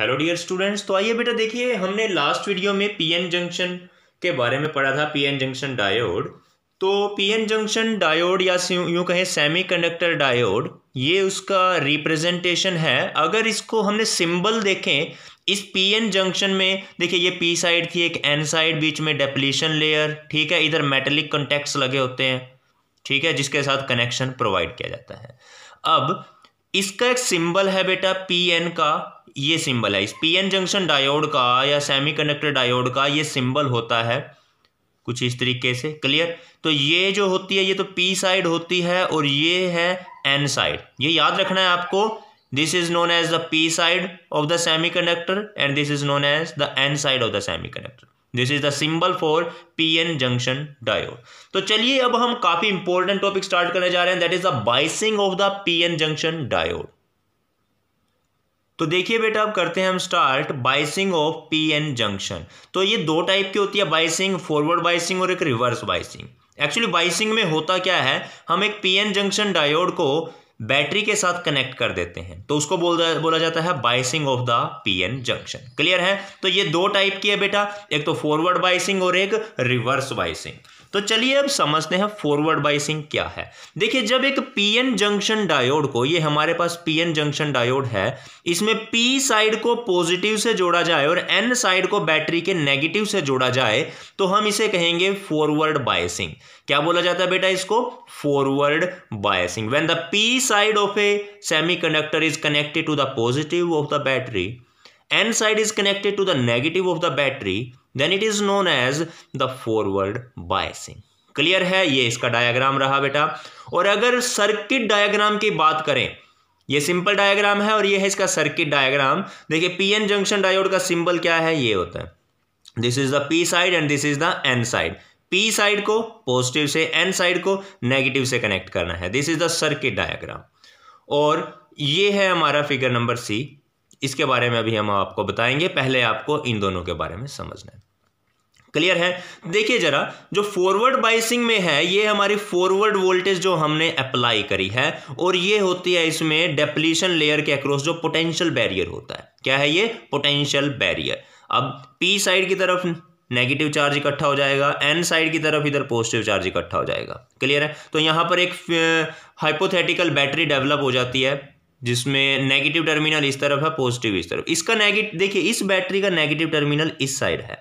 Hello dear students तो आइए बेटा देखिए हमने लास्ट वीडियो में पीएन जंक्शन के बारे में पढ़ा था पीएन जंक्शन डायोड तो पीएन जंक्शन डायोड या यूं कहें सेमीकंडक्टर डायोड ये उसका रिप्रेजेंटेशन है अगर इसको हमने सिंबल देखें इस पीएन जंक्शन में देखिए ये पी साइड थी एक एन साइड बीच में डेपलीशन लेयर ठीक है इधर मेटेलिक कॉन्टैक्ट्स लगे होते हैं ठीक है जिसके साथ कनेक्शन प्रोवाइड किया जाता है अब इसका एक सिंबल है बेटा पी एन का ये सिंबल है इस पी एन जंक्शन डायोड का या सेमीकंडक्टर डायोड का ये सिंबल होता है कुछ इस तरीके से क्लियर तो ये जो होती है ये तो पी साइड होती है और ये है एन साइड ये याद रखना है आपको this is known as the P side of the conductor and this is known as the N side of the conductor this is the symbol for PN junction diode तो चलिए अब हम काफी इंपॉर्टेंट टॉपिक स्टार्ट करने जा रहे हैं that is the biasing of the PN junction diode तो देखिए बेटा अब करते हैं हम start biasing of P N junction तो ये दो टाइप की होती है बाइसिंग फॉरवर्ड बाइसिंग और एक रिवर्स बाइसिंग एक्चुअली बाइसिंग में होता क्या है हम एक पीएन जंक्शन डायोड को बैटरी के साथ कनेक्ट कर देते हैं तो उसको बोल बोला जाता है biasing of the PN junction clear है तो ये दो टाइप की है बेटा एक तो फॉरवर्ड बाइसिंग और एक रिवर्स बाइसिंग तो चलिए अब समझते हैं फॉरवर्ड बाइसिंग क्या है देखिए जब एक पीएन जंक्शन डायोड को ये हमारे पास पीएन जंक्शन डायोड है इसमें पी साइड को पॉजिटिव से जोड़ा जाए और एन साइड को बैटरी के नेगेटिव से जोड़ा जाए तो हम इसे कहेंगे फॉरवर्ड बायसिंग क्या बोला जाता है बेटा इसको forward biasing when the P side of a semiconductor is connected to the positive of the battery n side is connected to the negative of the battery then it is known as the forward biasing clear है ये इसका diagram रहा बेटा और अगर circuit diagram की बात करें ये सिंपल डायग्राम है और ये है इसका सर्किट डायग्राम देखिए पीएन जंक्शन डायोड का सिंबल क्या है ये होता है this is the P side and this is the N side P side को पॉजिटिव से एन साइड को नेगेटिव से कनेक्ट करना है this is the circuit diagram और ये है हमारा फिगर नंबर सी इसके बारे में अभी हम आपको बताएंगे पहले आपको इन दोनों के बारे में समझना है क्लियर है देखिए जरा जो फॉरवर्ड बाइसिंग में है ये हमारी फॉरवर्ड वोल्टेज जो हमने अप्लाई करी है और ये होती है इसमें डेप्लीशन लेयर के अक्रॉस जो पोटेंशियल बैरियर होता है क्या है ये पोटेंशियल बैरियर अब पी साइड की तरफ नेगेटिव चार्ज इकट्ठा हो जाएगा एन साइड की तरफ इधर पॉजिटिव चार्ज इकट्ठा हो जाएगा क्लियर है तो यहां पर एक हाइपोथेटिकल बैटरी डेवलप हो जाती है जिसमें नेगेटिव टर्मिनल इस तरफ है पॉजिटिव इस तरफ इसका नेगेटिव देखिए इस बैटरी का नेगेटिव टर्मिनल इस साइड है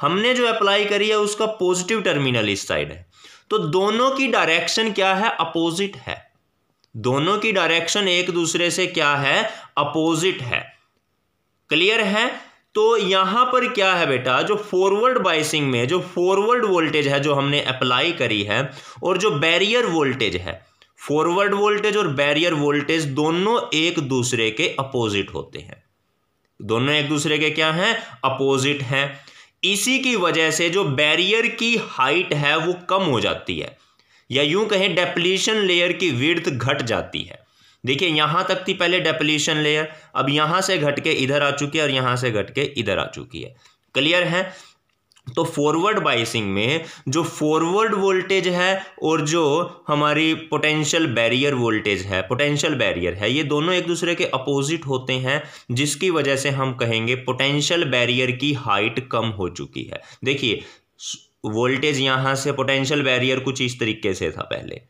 हमने जो अप्लाई करी है उसका पॉजिटिव टर्मिनल इस साइड है तो दोनों की डायरेक्शन क्या है अपोजिट है दोनों की डायरेक्शन एक दूसरे से क्या है अपोजिट है क्लियर है तो यहां पर क्या है बेटा जो फॉरवर्ड बाइसिंग में जो फॉरवर्ड वोल्टेज है जो हमने अप्लाई करी है और जो बैरियर वोल्टेज है फॉरवर्ड वोल्टेज और बैरियर वोल्टेज दोनों एक दूसरे के अपोजिट होते हैं दोनों एक दूसरे के क्या हैं अपोजिट हैं इसी की वजह से जो बैरियर की हाइट है वो कम हो जाती है या यूं कहें डेप्लीशन लेयर की विर्थ घट जाती है देखिए यहां तक थी पहले डेप्लीशन लेयर अब यहां से घट के इधर आ चुकी है और यहां से घट के इधर आ चुकी है क्लियर है तो फॉरवर्ड बाइसिंग में जो फॉरवर्ड वोल्टेज है और जो हमारी पोटेंशियल बैरियर वोल्टेज है पोटेंशियल बैरियर है ये दोनों एक दूसरे के अपोजिट होते हैं जिसकी वजह से हम कहेंगे पोटेंशियल बैरियर की हाइट कम हो चुकी है देखिए वोल्टेज यहाँ से पोटेंशियल बैरियर कुछ इस तरीके से था पहले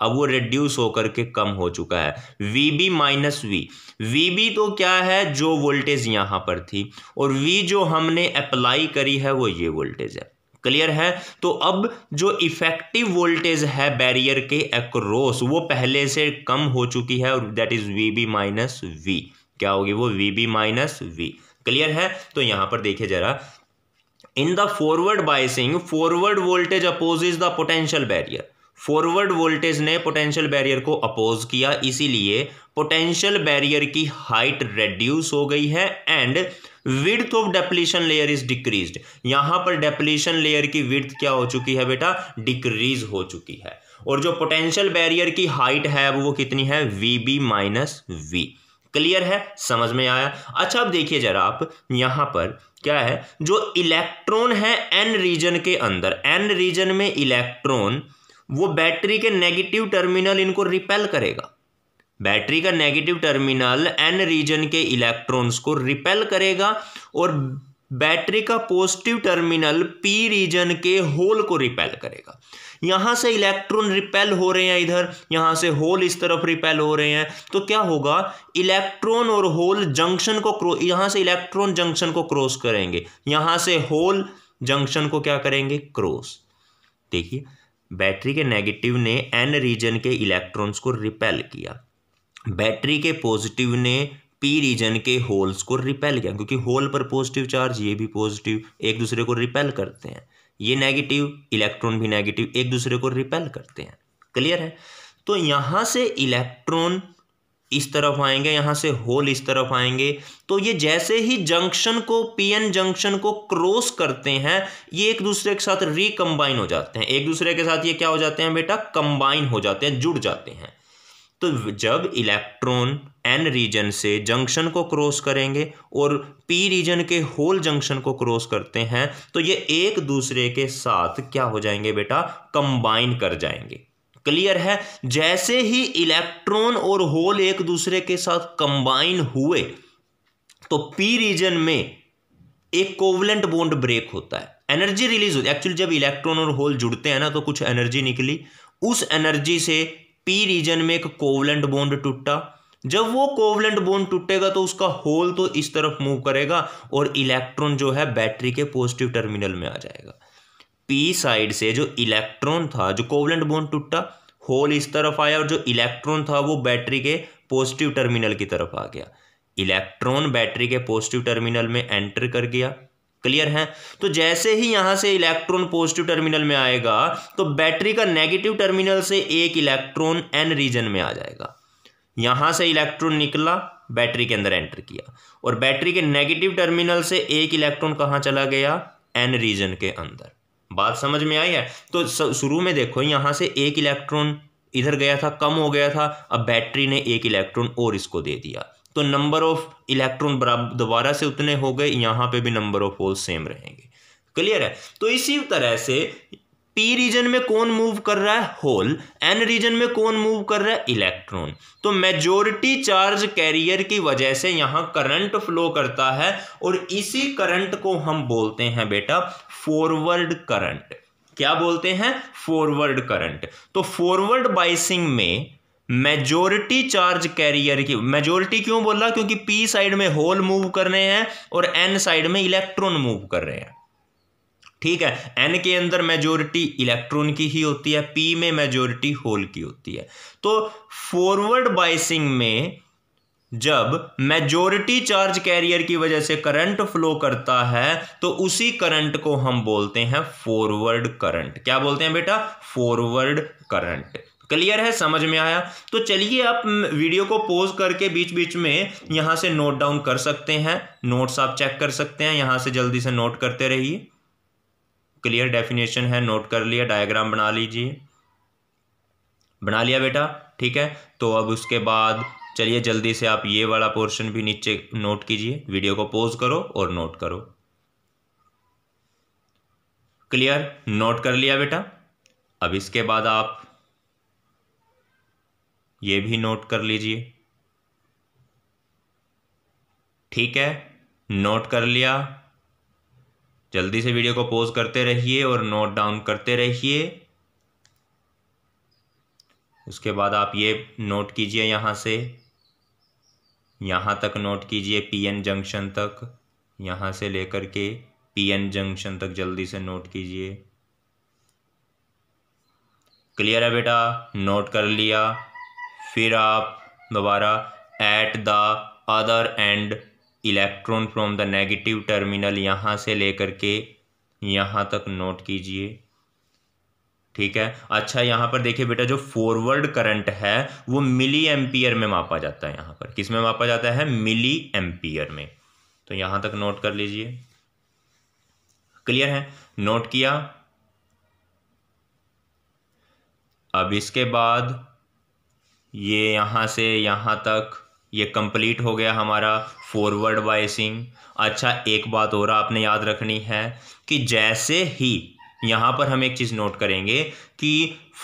अब वो रिड्यूस होकर के कम हो चुका है V B minus V V B तो क्या है जो वोल्टेज यहां पर थी और वी जो हमने अप्लाई करी है वो ये वोल्टेज है क्लियर है तो अब जो इफेक्टिव वोल्टेज है बैरियर के एक्रोस वो पहले से कम हो चुकी है और that is V B minus V क्या होगी वो V B minus V clear है तो यहां पर देखिए जरा in the forward biasing forward voltage oppose is the potential barrier forward voltage ने पोटेंशियल बैरियर को अपोज किया इसीलिए पोटेंशियल बैरियर की हाइट रेड्यूस हो गई है and width of डेपलिशन layer is decrease यहां पर डेप्लीशन लेयर की विड्थ क्या हो चुकी है बेटा डिक्रीज हो चुकी है और जो पोटेंशियल बैरियर की हाइट है अब वो कितनी है V B minus V clear है समझ में आया अच्छा अब देखिए जरा आप यहां पर क्या है जो इलेक्ट्रॉन है एन रीजन के अंदर एन रीजन में इलेक्ट्रॉन वो बैटरी के नेगेटिव टर्मिनल इनको रिपेल करेगा बैटरी का नेगेटिव टर्मिनल एन रीजन के इलेक्ट्रॉन्स को रिपेल करेगा और बैटरी का पॉजिटिव टर्मिनल पी रीजन के होल को रिपेल करेगा यहां से इलेक्ट्रॉन रिपेल हो रहे हैं इधर यहां से होल इस तरफ रिपेल हो रहे हैं तो क्या होगा इलेक्ट्रॉन और होल जंक्शन को यहां से इलेक्ट्रॉन जंक्शन को क्रॉस करेंगे यहां से होल जंक्शन को क्या करेंगे क्रॉस देखिए बैटरी के नेगेटिव ने एन रीजन के इलेक्ट्रॉन्स को रिपेल किया बैटरी के पॉजिटिव ने पी रीजन के होल्स को रिपेल किया क्योंकि होल पर पॉजिटिव चार्ज ये भी पॉजिटिव एक दूसरे को रिपेल करते हैं ये नेगेटिव इलेक्ट्रॉन भी नेगेटिव एक दूसरे को रिपेल करते हैं क्लियर है तो यहाँ से इलेक्ट्रॉन इस तरफ आएंगे यहाँ से होल इस तरफ आएंगे तो ये जैसे ही जंक्शन को पीएन जंक्शन को क्रॉस करते हैं ये एक दूसरे के साथ रिकम्बाइन हो जाते हैं एक दूसरे के साथ ये क्या हो जाते हैं बेटा कंबाइन हो जाते हैं जुड़ जाते हैं तो जब इलेक्ट्रॉन एन रीजन से जंक्शन को क्रॉस करेंगे और पी रीजन के होल जंक्शन को क्रॉस करते हैं तो ये एक दूसरे के साथ क्या हो जाएंगे बेटा कंबाइन कर जाएंगे क्लियर है जैसे ही इलेक्ट्रॉन और होल एक दूसरे के साथ कंबाइन हुए तो पी रीजन में एक कोवलेंट बॉन्ड ब्रेक होता है एनर्जी रिलीज होती है एक्चुअली जब इलेक्ट्रॉन और होल जुड़ते हैं ना तो कुछ एनर्जी निकली उस एनर्जी से पी रीजन में एक कोवलेंट बॉन्ड टूटा जब वो कोवलेंट बोन्ड टूटेगा तो उसका होल तो इस तरफ मूव करेगा और इलेक्ट्रॉन जो है बैटरी के पॉजिटिव टर्मिनल में आ जाएगा पी साइड से जो इलेक्ट्रॉन था जो कोवलेंट बोन टूटा होल इस तरफ आया और जो इलेक्ट्रॉन था वो बैटरी के पॉजिटिव टर्मिनल की तरफ आ गया इलेक्ट्रॉन बैटरी के पॉजिटिव टर्मिनल में एंटर कर गया क्लियर है तो जैसे ही यहां से इलेक्ट्रॉन पॉजिटिव टर्मिनल में आएगा तो बैटरी का नेगेटिव टर्मिनल से एक इलेक्ट्रॉन एन रीजन में आ जाएगा यहां से इलेक्ट्रॉन निकला बैटरी के अंदर एंटर किया और बैटरी के नेगेटिव टर्मिनल से एक इलेक्ट्रॉन कहां चला गया एन रीजन के अंदर बात समझ में आई है तो शुरू में देखो यहाँ से एक इलेक्ट्रॉन इधर गया था कम हो गया था अब बैटरी ने एक इलेक्ट्रॉन और इसको दे दिया तो नंबर ऑफ इलेक्ट्रॉन बराबर दोबारा से उतने हो गए यहाँ पे भी नंबर ऑफ होल सेम रहेंगे क्लियर है तो इसी तरह से पी रीजन में कौन मूव कर रहा है होल एन रीजन में कौन मूव कर रहा है इलेक्ट्रॉन तो मेजोरिटी चार्ज कैरियर की वजह से यहां करंट फ्लो करता है और इसी करंट को हम बोलते हैं बेटा फॉरवर्ड करंट क्या बोलते हैं फॉरवर्ड करंट तो फॉरवर्ड बाइसिंग में मेजोरिटी चार्ज कैरियर की मेजोरिटी क्यों बोल रहा क्योंकि पी साइड में होल मूव कर रहे हैं और एन साइड में इलेक्ट्रॉन मूव कर रहे हैं ठीक है एन के अंदर मेजोरिटी इलेक्ट्रॉन की ही होती है पी में मेजोरिटी होल की होती है तो फॉरवर्ड बाइसिंग में जब मेजोरिटी चार्ज कैरियर की वजह से करंट फ्लो करता है तो उसी करंट को हम बोलते हैं फॉरवर्ड करंट क्या बोलते हैं बेटा फॉरवर्ड करंट क्लियर है समझ में आया तो चलिए आप वीडियो को पोज करके बीच बीच में यहां से नोट डाउन कर सकते हैं नोट्स आप चेक कर सकते हैं यहां से जल्दी से नोट करते रहिए क्लियर डेफिनेशन है नोट कर लिया डायग्राम बना लीजिए बना लिया बेटा ठीक है तो अब उसके बाद चलिए जल्दी से आप ये वाला पोर्शन भी नीचे नोट कीजिए वीडियो को पॉज करो और नोट करो क्लियर नोट कर लिया बेटा अब इसके बाद आप ये भी नोट कर लीजिए ठीक है नोट कर लिया जल्दी से वीडियो को पॉज करते रहिए और नोट डाउन करते रहिए उसके बाद आप ये नोट कीजिए यहाँ से यहाँ तक नोट कीजिए पीएन जंक्शन तक यहाँ से लेकर के पीएन जंक्शन तक जल्दी से नोट कीजिए क्लियर है बेटा नोट कर लिया फिर आप दोबारा at the other end electron from the negative terminal यहाँ से लेकर के यहाँ तक नोट कीजिए ठीक है अच्छा यहाँ पर देखिए बेटा जो फॉरवर्ड करंट है वो मिली एम्पियर में मापा जाता है यहाँ पर किस में मापा जाता है मिली एम्पियर में तो यहाँ तक नोट कर लीजिए क्लियर है नोट किया अब इसके बाद ये यहाँ से यहाँ तक ये कंप्लीट हो गया हमारा फॉरवर्ड वाइसिंग अच्छा एक बात और आपने याद रखनी है कि जैसे ही यहाँ पर हम एक चीज़ नोट करेंगे कि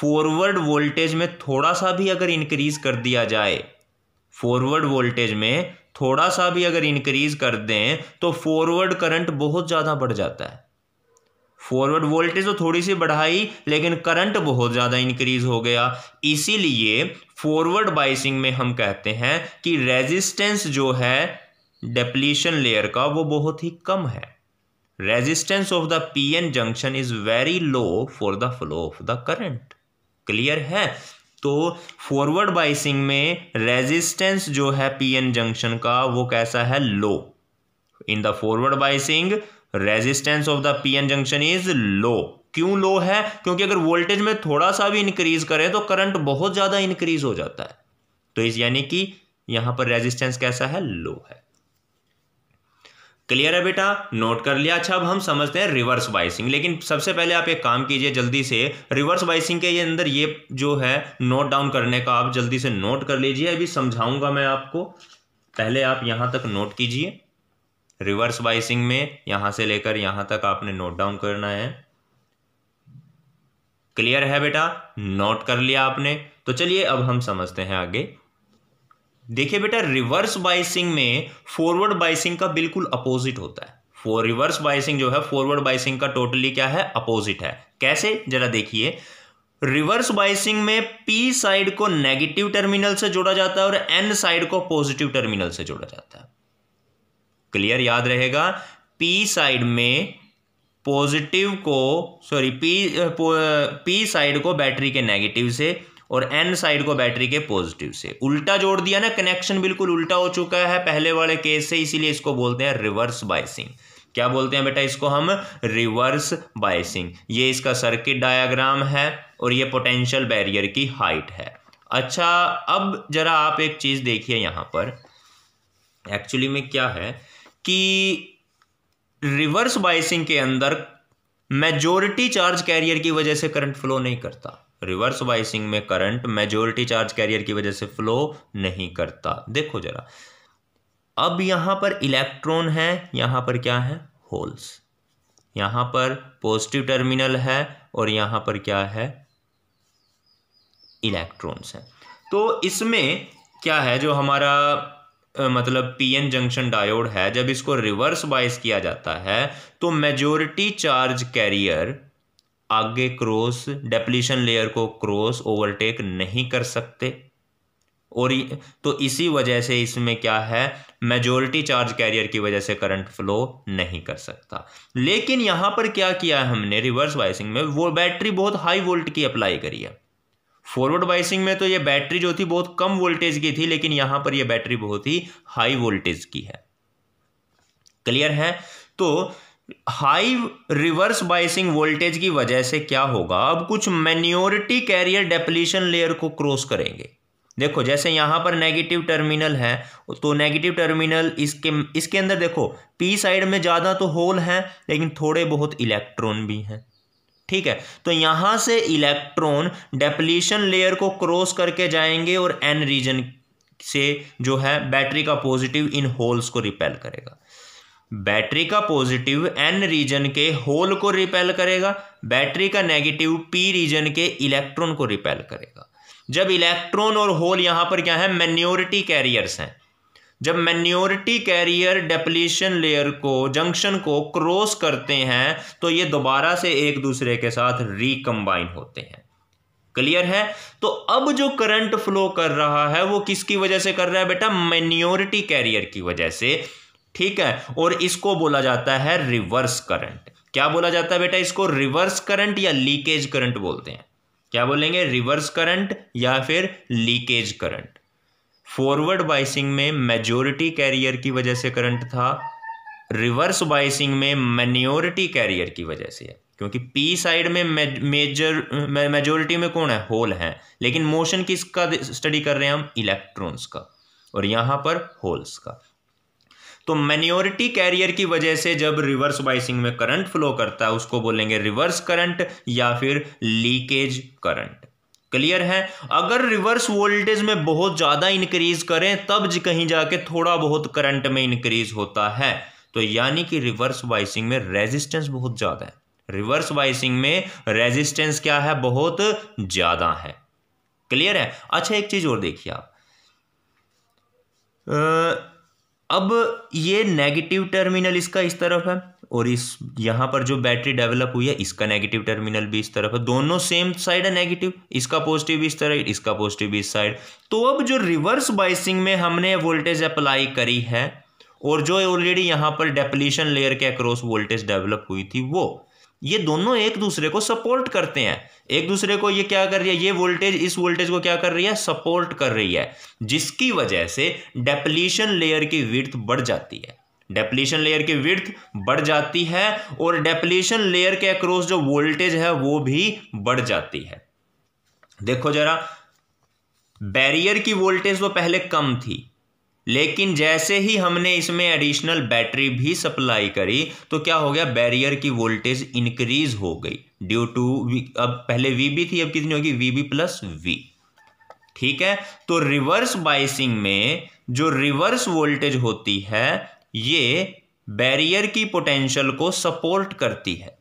फॉरवर्ड वोल्टेज में थोड़ा सा भी अगर इंक्रीज कर दिया जाए फॉरवर्ड वोल्टेज में थोड़ा सा भी अगर इंक्रीज कर दें तो फॉरवर्ड करंट बहुत ज़्यादा बढ़ जाता है फॉरवर्ड वोल्टेज तो थोड़ी सी बढ़ाई लेकिन करंट बहुत ज़्यादा इंक्रीज हो गया इसीलिए फॉरवर्ड बाइसिंग में हम कहते हैं कि रेजिस्टेंस जो है डेप्लीशन लेयर का वो बहुत ही कम है resistance of the PN junction is very low for the flow of the current clear है तो फॉरवर्ड बाइसिंग में रेजिस्टेंस जो है पीएन जंक्शन का वो कैसा है low in the forward biasing resistance of the PN junction is low क्यों लो है क्योंकि अगर वोल्टेज में थोड़ा सा भी इंक्रीज करें तो करंट बहुत ज्यादा इंक्रीज हो जाता है तो इस यानी कि यहां पर रेजिस्टेंस कैसा है लो है क्लियर है बेटा नोट कर लिया अच्छा अब हम समझते हैं रिवर्स बाइसिंग लेकिन सबसे पहले आप एक काम कीजिए जल्दी से रिवर्स बाइसिंग के अंदर ये जो है नोट डाउन करने का आप जल्दी से नोट कर लीजिए अभी समझाऊंगा मैं आपको पहले आप यहां तक नोट कीजिए रिवर्स बाइसिंग में यहां से लेकर यहां तक आपने नोट डाउन करना है क्लियर है बेटा नोट कर लिया आपने तो चलिए अब हम समझते हैं आगे देखिए बेटा रिवर्स बाइसिंग में फॉरवर्ड बाइसिंग का बिल्कुल अपोजिट होता है फॉर रिवर्स बाइसिंग जो है फॉरवर्ड बाइसिंग का टोटली क्या है अपोजिट है कैसे जरा देखिए रिवर्स बाइसिंग में पी साइड को नेगेटिव टर्मिनल से जोड़ा जाता है और एन साइड को पॉजिटिव टर्मिनल से जोड़ा जाता है क्लियर याद रहेगा पी साइड में पॉजिटिव को सॉरी पी पी साइड को बैटरी के नेगेटिव से और एन साइड को बैटरी के पॉजिटिव से उल्टा जोड़ दिया ना कनेक्शन बिल्कुल उल्टा हो चुका है पहले वाले केस से इसीलिए इसको बोलते हैं रिवर्स बाइसिंग क्या बोलते हैं बेटा इसको हम रिवर्स बाइसिंग ये इसका सर्किट डायाग्राम है और ये पोटेंशियल बैरियर की हाइट है अच्छा अब जरा आप एक चीज़ देखिए यहां पर एक्चुअली में क्या है कि रिवर्स बाइसिंग के अंदर मेजोरिटी चार्ज कैरियर की वजह से करंट फ्लो नहीं करता रिवर्स वाइसिंग में करंट मेजोरिटी चार्ज कैरियर की वजह से फ्लो नहीं करता देखो जरा अब यहां पर इलेक्ट्रॉन है यहां पर क्या है होल्स यहां पर पॉजिटिव टर्मिनल है और यहां पर क्या है इलेक्ट्रॉन्स हैं तो इसमें क्या है जो हमारा मतलब पीएन जंक्शन डायोड है जब इसको रिवर्स बाइस किया जाता है तो मेजोरिटी चार्ज कैरियर आगे क्रॉस डेप्लीशन लेयर को क्रॉस ओवरटेक नहीं कर सकते और तो इसी वजह से इसमें क्या है मेजोरिटी चार्ज कैरियर की वजह से करंट फ्लो नहीं कर सकता लेकिन यहां पर क्या किया है हमने रिवर्स वाइसिंग में वो बैटरी बहुत हाई वोल्ट की अप्लाई करी है फॉरवर्ड वाइसिंग में तो ये बैटरी जो थी बहुत कम वोल्टेज की थी लेकिन यहां पर यह बैटरी बहुत ही हाई वोल्टेज की है क्लियर है तो हाई रिवर्स बाइसिंग वोल्टेज की वजह से क्या होगा अब कुछ मेन्योरिटी कैरियर डेपलीशन लेयर को क्रॉस करेंगे देखो जैसे यहाँ पर नेगेटिव टर्मिनल है तो नेगेटिव टर्मिनल इसके इसके अंदर देखो पी साइड में ज़्यादा तो होल हैं लेकिन थोड़े बहुत इलेक्ट्रॉन भी हैं ठीक है तो यहाँ से इलेक्ट्रॉन डेपलीशन लेयर को क्रॉस करके जाएंगे और एन रीजन से जो है बैटरी का पॉजिटिव इन होल्स को रिपेल करेगा बैटरी का पॉजिटिव एन रीजन के होल को रिपेल करेगा बैटरी का नेगेटिव पी रीजन के इलेक्ट्रॉन को रिपेल करेगा जब इलेक्ट्रॉन और होल यहां पर क्या है मेन्योरिटी कैरियर्स हैं जब मेन्योरिटी कैरियर डेप्लीशन लेयर को जंक्शन को क्रॉस करते हैं तो ये दोबारा से एक दूसरे के साथ रिकम्बाइन होते हैं क्लियर है तो अब जो करंट फ्लो कर रहा है वो किसकी वजह से कर रहा है बेटा मेन्योरिटी कैरियर की वजह से ठीक है और इसको बोला जाता है रिवर्स करंट क्या बोला जाता है बेटा इसको रिवर्स करंट या लीकेज करंट बोलते हैं क्या बोलेंगे रिवर्स करंट या फिर लीकेज करंट फॉरवर्ड बाइसिंग में मेजोरिटी कैरियर की वजह से करंट था रिवर्स बाइसिंग में मेन्योरिटी कैरियर की वजह से है क्योंकि पी साइड में मेजर मेजोरिटी में कौन है होल है लेकिन मोशन किसका स्टडी कर रहे हैं हम इलेक्ट्रॉन्स का और यहां पर होल्स का तो मेन्योरिटी कैरियर की वजह से जब रिवर्स बाइसिंग में करंट फ्लो करता है उसको बोलेंगे रिवर्स करंट या फिर लीकेज करंट क्लियर है अगर रिवर्स वोल्टेज में बहुत ज़्यादा इंक्रीज करें तब कहीं जाके थोड़ा बहुत करंट में इंक्रीज होता है तो यानी कि रिवर्स वाइसिंग में रेजिस्टेंस बहुत ज़्यादा है रिवर्स वाइसिंग में रेजिस्टेंस क्या है बहुत ज़्यादा है क्लियर है अच्छा एक चीज़ और देखिए आप अब ये नेगेटिव टर्मिनल इसका इस तरफ है और इस यहाँ पर जो बैटरी डेवलप हुई है इसका नेगेटिव टर्मिनल भी इस तरफ है दोनों सेम साइड है नेगेटिव इसका पॉजिटिव इस तरह इसका पॉजिटिव इस साइड तो अब जो रिवर्स बाइसिंग में हमने वोल्टेज अप्लाई करी है और जो ऑलरेडी यहाँ पर डेपलीशन लेयर के अक्रॉस वोल्टेज डेवलप हुई थी वो ये दोनों एक दूसरे को सपोर्ट करते हैं एक दूसरे को ये क्या कर रही है ये वोल्टेज इस वोल्टेज को क्या कर रही है सपोर्ट कर रही है जिसकी वजह से डेप्लीशन लेयर की विर्थ बढ़ जाती है डेप्लीशन लेयर की विर्थ बढ़ जाती है और डेप्लीशन लेयर के अक्रॉस जो वोल्टेज है वो भी बढ़ जाती है देखो जरा बैरियर की वोल्टेज तो पहले कम थी लेकिन जैसे ही हमने इसमें एडिशनल बैटरी भी सप्लाई करी तो क्या हो गया बैरियर की वोल्टेज इंक्रीज हो गई ड्यू टू अब पहले वी बी थी अब कितनी होगी वी बी प्लस वी ठीक है तो रिवर्स बाइसिंग में जो रिवर्स वोल्टेज होती है ये बैरियर की पोटेंशियल को सपोर्ट करती है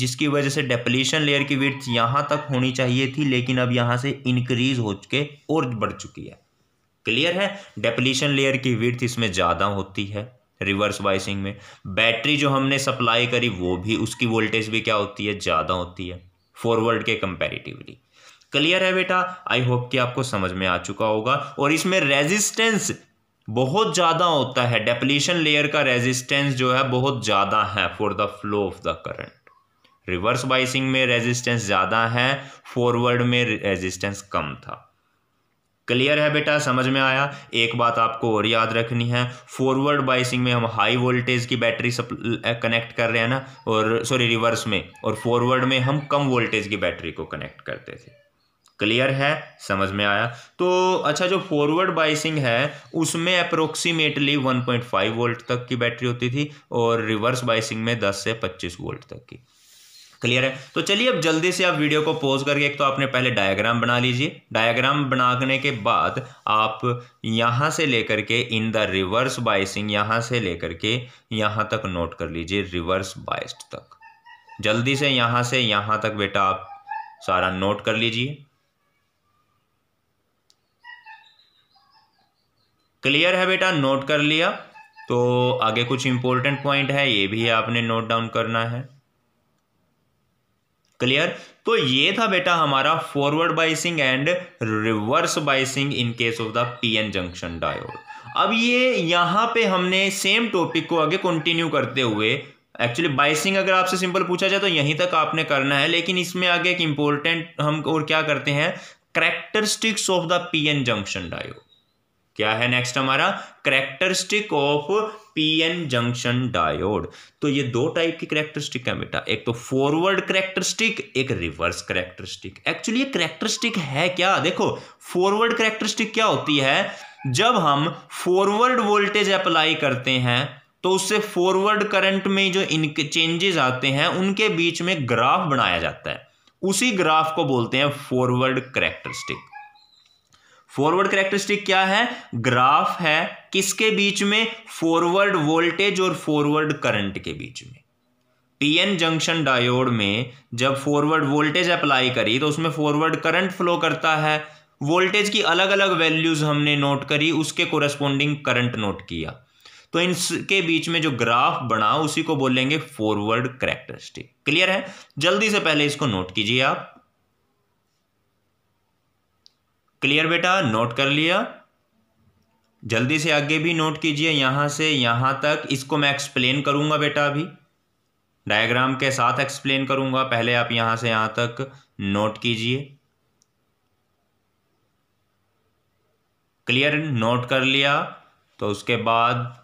जिसकी वजह से डेपलीशन लेयर की विड्थ यहां तक होनी चाहिए थी लेकिन अब यहां से इंक्रीज हो चुके और बढ़ चुकी है क्लियर है डेप्लीशन लेयर की विर्थ इसमें ज़्यादा होती है रिवर्स बाइसिंग में बैटरी जो हमने सप्लाई करी वो भी उसकी वोल्टेज भी क्या होती है ज़्यादा होती है फॉरवर्ड के कंपेरिटिवली क्लियर है बेटा आई होप कि आपको समझ में आ चुका होगा और इसमें रेजिस्टेंस बहुत ज़्यादा होता है डेपलीशन लेयर का रेजिस्टेंस जो है बहुत ज़्यादा है for the flow of the current reverse biasing में रेजिस्टेंस ज़्यादा है फॉरवर्ड में रेजिस्टेंस कम था क्लियर है बेटा समझ में आया एक बात आपको और याद रखनी है फॉरवर्ड बाइसिंग में हम हाई वोल्टेज की बैटरी कनेक्ट कर रहे हैं ना और सॉरी रिवर्स में और फॉरवर्ड में हम कम वोल्टेज की बैटरी को कनेक्ट करते थे क्लियर है समझ में आया तो अच्छा जो फॉरवर्ड बाइसिंग है उसमें अप्रोक्सीमेटली 1.5 वोल्ट तक की बैटरी होती थी और रिवर्स बाइसिंग में 10 से 25 वोल्ट तक की क्लियर है तो चलिए अब जल्दी से आप वीडियो को पोज करके एक तो आपने पहले डायग्राम बना लीजिए डायग्राम बनाने के बाद आप यहाँ से लेकर के इन द रिवर्स बाइसिंग यहाँ से लेकर के यहाँ तक नोट कर लीजिए रिवर्स बाइस्ड तक जल्दी से यहाँ से यहाँ तक बेटा आप सारा नोट कर लीजिए क्लियर है बेटा नोट कर लिया तो आगे कुछ इंपॉर्टेंट पॉइंट है ये भी आपने नोट डाउन करना है क्लियर तो ये था बेटा हमारा forward biasing and reverse biasing in case of the PN junction diode अब ये यहां पे हमने सेम टॉपिक को आगे कंटिन्यू करते हुए एक्चुअली बाइसिंग अगर आपसे सिंपल पूछा जाए तो यहीं तक आपने करना है लेकिन इसमें आगे एक इंपॉर्टेंट हम और क्या करते हैं characteristics of the PN junction diode क्या है नेक्स्ट हमारा characteristic of PN junction diode तो ये दो टाइप की करेक्टरिस्टिक है बेटा एक तो फॉरवर्ड करेक्टरिस्टिक एक रिवर्स करेक्टरिस्टिक एक्चुअली ये करेक्टरिस्टिक है क्या देखो फॉरवर्ड करेक्टरिस्टिक क्या होती है जब हम फॉरवर्ड वोल्टेज अप्लाई करते हैं तो उससे फॉरवर्ड करंट में जो इनके चेंजेस आते हैं उनके बीच में ग्राफ बनाया जाता है उसी ग्राफ को बोलते हैं फॉरवर्ड करेक्टरिस्टिक फॉरवर्ड करेक्टरिस्टिक क्या है ग्राफ है किसके बीच में फॉरवर्ड वोल्टेज और फॉरवर्ड करंट के बीच में पीएन जंक्शन डायोड में जब फॉरवर्ड वोल्टेज अप्लाई करी तो उसमें फॉरवर्ड करंट फ्लो करता है वोल्टेज की अलग अलग वैल्यूज हमने नोट करी उसके कोरस्पोंडिंग करंट नोट किया तो इनके बीच में जो ग्राफ बना उसी को बोलेंगे फॉरवर्ड करेक्टरिस्टिक क्लियर है जल्दी से पहले इसको नोट कीजिए आप क्लियर बेटा नोट कर लिया जल्दी से आगे भी नोट कीजिए यहाँ से यहाँ तक इसको मैं एक्सप्लेन करूँगा बेटा अभी डायग्राम के साथ एक्सप्लेन करूँगा पहले आप यहाँ से यहाँ तक नोट कीजिए क्लियर नोट कर लिया तो उसके बाद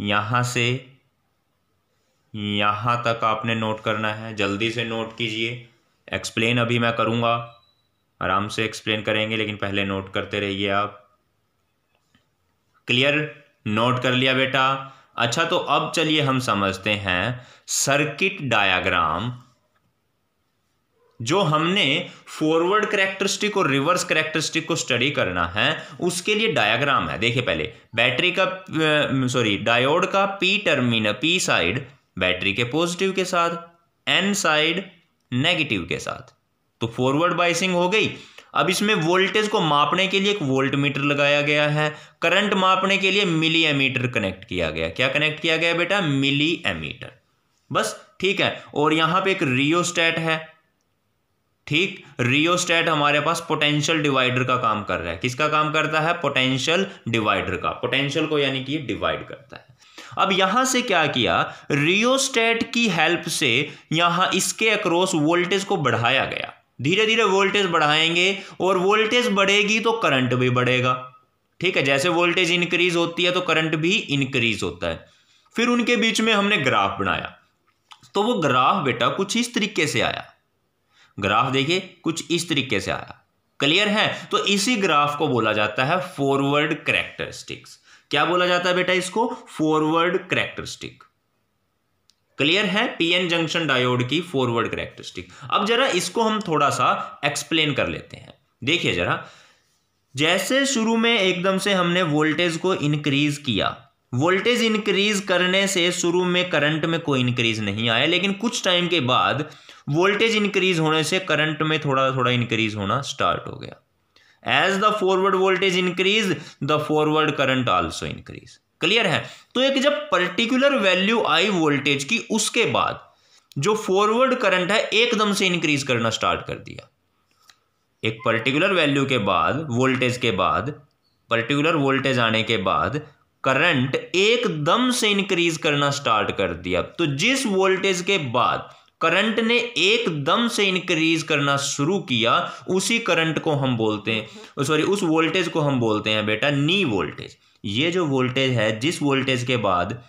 यहाँ से यहाँ तक आपने नोट करना है जल्दी से नोट कीजिए एक्सप्लेन अभी मैं करूँगा आराम से एक्सप्लेन करेंगे लेकिन पहले नोट करते रहिए आप क्लियर नोट कर लिया बेटा अच्छा तो अब चलिए हम समझते हैं सर्किट डायग्राम जो हमने फॉरवर्ड करेक्टरिस्टिक और रिवर्स करेक्टरिस्टिक को स्टडी करना है उसके लिए डायग्राम है देखिए पहले बैटरी का सॉरी डायोड का P terminal P side battery के पॉजिटिव के साथ एन साइड नेगेटिव के साथ तो फॉरवर्ड बाइसिंग हो गई अब इसमें वोल्टेज को मापने के लिए एक वोल्ट मीटर लगाया गया है करंट मापने के लिए मिली एमीटर कनेक्ट किया गया क्या कनेक्ट किया गया बेटा मिली एमीटर बस ठीक है और यहां पे एक रियोस्टेट है ठीक रियोस्टेट हमारे पास पोटेंशियल डिवाइडर का काम कर रहा है किसका काम करता है पोटेंशियल डिवाइडर का पोटेंशियल को यानी कि डिवाइड करता है अब यहां से क्या किया रियोस्टेट की हेल्प से यहां इसके अक्रॉस वोल्टेज को बढ़ाया गया धीरे धीरे वोल्टेज बढ़ाएंगे और वोल्टेज बढ़ेगी तो करंट भी बढ़ेगा ठीक है जैसे वोल्टेज इंक्रीज होती है तो करंट भी इंक्रीज होता है फिर उनके बीच में हमने ग्राफ बनाया तो वो ग्राफ बेटा कुछ इस तरीके से आया ग्राफ देखिए कुछ इस तरीके से आया क्लियर है तो इसी ग्राफ को बोला जाता है फॉरवर्ड करेक्टरिस्टिक्स क्या बोला जाता है बेटा इसको फॉरवर्ड करेक्टरिस्टिक क्लियर है पीएन जंक्शन डायोड की फॉरवर्ड करेक्टरिस्टिक अब जरा इसको हम थोड़ा सा एक्सप्लेन कर लेते हैं देखिए जरा जैसे शुरू में एकदम से हमने वोल्टेज को इंक्रीज किया वोल्टेज इंक्रीज करने से शुरू में करंट में कोई इंक्रीज नहीं आया लेकिन कुछ टाइम के बाद वोल्टेज इंक्रीज होने से करंट में थोड़ा थोड़ा इंक्रीज होना स्टार्ट हो गया as the forward voltage increase the forward current also increase clear है तो एक जब पर्टिकुलर वैल्यू आई वोल्टेज की उसके बाद जो फॉरवर्ड करंट है एकदम से इंक्रीज करना स्टार्ट कर दिया एक पर्टिकुलर वैल्यू के बाद वोल्टेज के बाद पर्टिकुलर वोल्टेज आने के बाद करंट एकदम से इंक्रीज करना स्टार्ट कर दिया तो जिस वोल्टेज के बाद करंट ने एकदम से इंक्रीज करना शुरू किया उसी करंट को हम बोलते हैं सॉरी हम्म। उस वोल्टेज को हम बोलते हैं बेटा नी वोल्टेज ये जो वोल्टेज है जिस वोल्टेज के बाद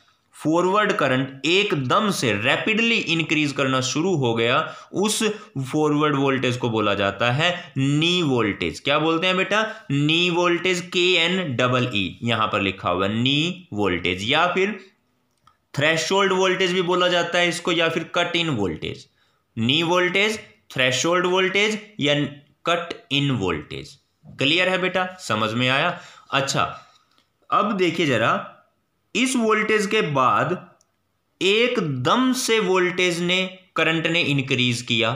फॉरवर्ड करंट एकदम से रैपिडली इंक्रीज करना शुरू हो गया उस फॉरवर्ड वोल्टेज को बोला जाता है नी वोल्टेज क्या बोलते हैं बेटा नी वोल्टेज के एन डबल ई यहां पर लिखा हुआ नी वोल्टेज या फिर थ्रेश वोल्टेज भी बोला जाता है इसको या फिर cut in voltage knee voltage thresh voltage या कट इन वोल्टेज क्लियर है बेटा समझ में आया अच्छा अब देखिए जरा इस वोल्टेज के बाद एकदम से वोल्टेज ने करंट ने इंक्रीज किया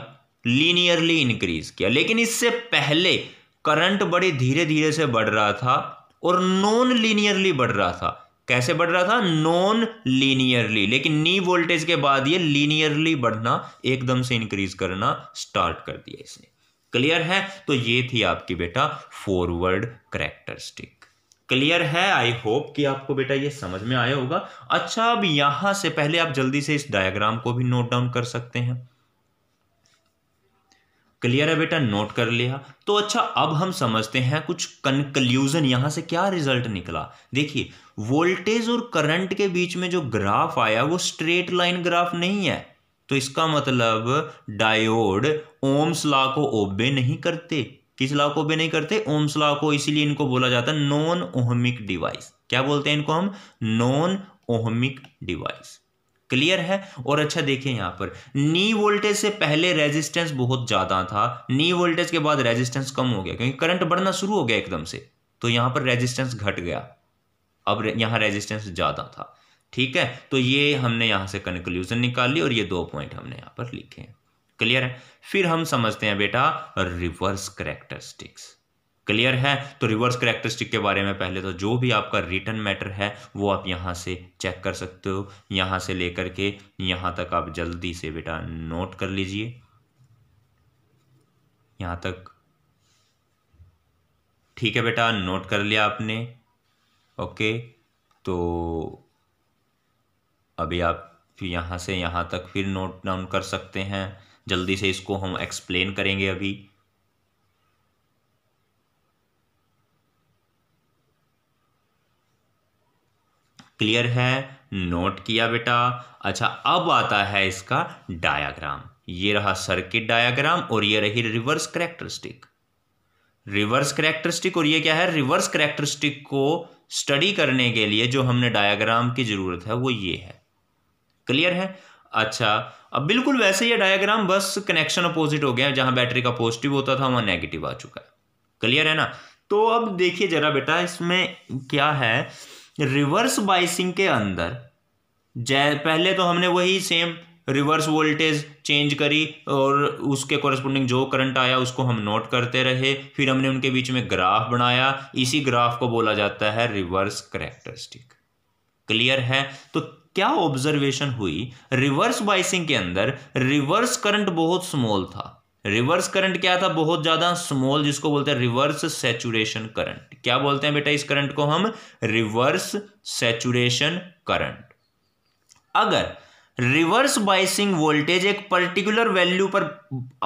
लीनियरली इंक्रीज किया लेकिन इससे पहले करंट बड़े धीरे धीरे से बढ़ रहा था और नॉन लीनियरली बढ़ रहा था कैसे बढ़ रहा था नॉन लीनियरली लेकिन नी वोल्टेज के बाद ये लीनियरली बढ़ना एकदम से इंक्रीज करना स्टार्ट कर दिया इसने क्लियर है तो ये थी आपकी बेटा फॉरवर्ड करेक्टरिस्टिक क्लियर है आई होप कि आपको बेटा ये समझ में आया होगा अच्छा अब यहां से पहले आप जल्दी से इस डायग्राम को भी नोट डाउन कर सकते हैं क्लियर है बेटा नोट कर लिया तो अच्छा अब हम समझते हैं कुछ कंक्लूजन यहां से क्या रिजल्ट निकला देखिए वोल्टेज और करंट के बीच में जो ग्राफ आया वो स्ट्रेट लाइन ग्राफ नहीं है तो इसका मतलब डायोड ओम्स लॉ को ओबे नहीं करते किस लॉ को ओबे नहीं करते ओम्स लॉ को इसीलिए इनको बोला जाता है नॉन ओहमिक डिवाइस क्या बोलते हैं इनको हम नॉन ओहमिक डिवाइस क्लियर है और अच्छा देखिए यहाँ पर नी वोल्टेज से पहले रेजिस्टेंस बहुत ज़्यादा था नी वोल्टेज के बाद रेजिस्टेंस कम हो गया क्योंकि करंट बढ़ना शुरू हो गया एकदम से तो यहां पर रेजिस्टेंस घट गया अब यहां रेजिस्टेंस ज़्यादा था ठीक है तो ये हमने यहां से कंक्लूजन निकाल ली और ये दो पॉइंट हमने यहां पर लिखे हैं क्लियर है फिर हम समझते हैं बेटा रिवर्स करेक्टरिस्टिक्स क्लियर है तो रिवर्स करेक्टरिस्टिक के बारे में पहले तो जो भी आपका रिटर्न मैटर है वो आप यहाँ से चेक कर सकते हो यहाँ से लेकर के यहाँ तक आप जल्दी से बेटा नोट कर लीजिए यहाँ तक ठीक है बेटा नोट कर लिया आपने ओके तो अभी आप यहाँ से यहाँ तक फिर नोट डाउन कर सकते हैं जल्दी से इसको हम एक्सप्लेन करेंगे अभी क्लियर है नोट किया बेटा अच्छा अब आता है इसका डायाग्राम ये रहा सर्किट डायाग्राम और ये रही रिवर्स करेक्टरिस्टिक रिवर्स करेक्टरिस्टिक और ये क्या है रिवर्स करेक्टरिस्टिक को स्टडी करने के लिए जो हमने डायाग्राम की ज़रूरत है वो ये है क्लियर है अच्छा अब बिल्कुल वैसे ये डायाग्राम बस कनेक्शन अपोजिट हो गया जहां बैटरी का पॉजिटिव होता था वहां नेगेटिव आ चुका है क्लियर है ना तो अब देखिए जरा बेटा इसमें क्या है रिवर्स बाइसिंग के अंदर जै पहले तो हमने वही सेम रिवर्स वोल्टेज चेंज करी और उसके कॉरस्पॉन्डिंग जो करंट आया उसको हम नोट करते रहे फिर हमने उनके बीच में ग्राफ बनाया इसी ग्राफ को बोला जाता है रिवर्स करेक्टरिस्टिक क्लियर है तो क्या ऑब्जर्वेशन हुई रिवर्स बाइसिंग के अंदर रिवर्स करंट बहुत स्मॉल था रिवर्स करंट क्या था बहुत ज़्यादा स्मॉल जिसको बोलते हैं रिवर्स सेचुरेशन करंट क्या बोलते हैं बेटा इस करंट को हम रिवर्स सेचुरेशन करंट अगर रिवर्स बाइसिंग वोल्टेज एक पर्टिकुलर वैल्यू पर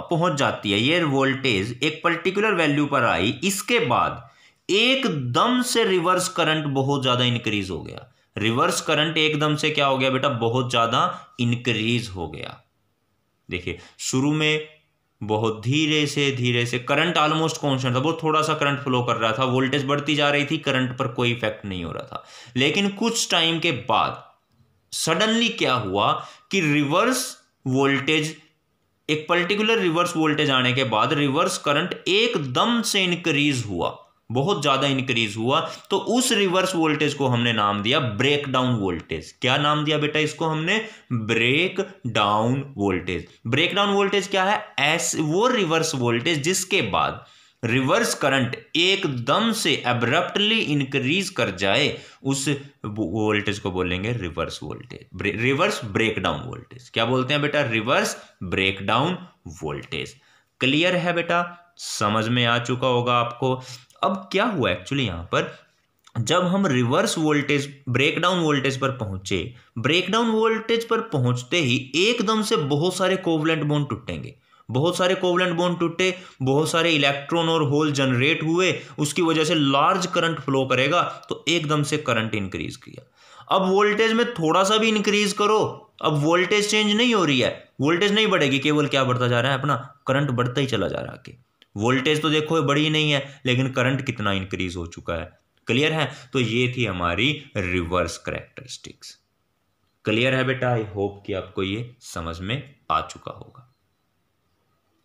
पहुंच जाती है ये वोल्टेज एक पर्टिकुलर वैल्यू पर आई इसके बाद एकदम से रिवर्स करंट बहुत ज़्यादा इंक्रीज हो गया रिवर्स करंट एकदम से क्या हो गया बेटा बहुत ज़्यादा इंक्रीज हो गया देखिए शुरू में बहुत धीरे से धीरे से करंट ऑलमोस्ट कॉन्स्टेंट था बहुत थोड़ा सा करंट फ्लो कर रहा था वोल्टेज बढ़ती जा रही थी करंट पर कोई इफेक्ट नहीं हो रहा था लेकिन कुछ टाइम के बाद सडनली क्या हुआ कि रिवर्स वोल्टेज एक पर्टिकुलर रिवर्स वोल्टेज आने के बाद रिवर्स करंट एकदम से इंक्रीज हुआ बहुत ज़्यादा इंक्रीज हुआ तो उस रिवर्स वोल्टेज को हमने नाम दिया ब्रेक डाउन वोल्टेज क्या नाम दिया बेटा इसको हमने breakdown voltage breakdown voltage क्या है एस वो रिवर्स वोल्टेज जिसके बाद रिवर्स करंट एकदम से एब्रप्टली इंक्रीज कर जाए उस वोल्टेज को बोलेंगे reverse voltage reverse breakdown voltage क्या बोलते हैं बेटा रिवर्स ब्रेकडाउन वोल्टेज क्लियर है बेटा समझ में आ चुका होगा आपको अब क्या हुआ एक्चुअली यहाँ पर जब हम रिवर्स वोल्टेज ब्रेकडाउन वोल्टेज पर पहुंचे ब्रेकडाउन वोल्टेज पर पहुंचते ही एकदम से बहुत सारे कोवलेंट बोन टूटेंगे बहुत सारे कोवलेंट बोन टूटे बहुत सारे इलेक्ट्रॉन और होल जनरेट हुए उसकी वजह से लार्ज करंट फ्लो करेगा तो एकदम से करंट इंक्रीज किया अब वोल्टेज में थोड़ा सा भी इंक्रीज करो अब वोल्टेज चेंज नहीं हो रही है वोल्टेज नहीं बढ़ेगी केवल क्या बढ़ता जा रहा है अपना करंट बढ़ता ही चला जा रहा है वोल्टेज तो देखो बड़ी नहीं है लेकिन करंट कितना इंक्रीज हो चुका है क्लियर है तो ये थी हमारी रिवर्स करेक्टरिस्टिक्स क्लियर है बेटा आई होप कि आपको ये समझ में आ चुका होगा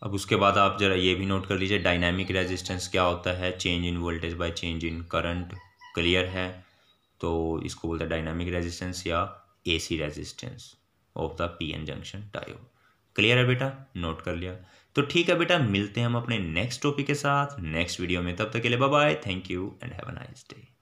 अब उसके बाद आप जरा ये भी नोट कर लीजिए डायनामिक रेजिस्टेंस क्या होता है change in voltage by change in current clear है तो इसको बोलते हैं डायनामिक रेजिस्टेंस या AC resistance of the PN junction diode clear है बेटा नोट कर लिया तो ठीक है बेटा मिलते हैं हम अपने नेक्स्ट टॉपिक के साथ नेक्स्ट वीडियो में तब तक के लिए bye thank you and have a nice day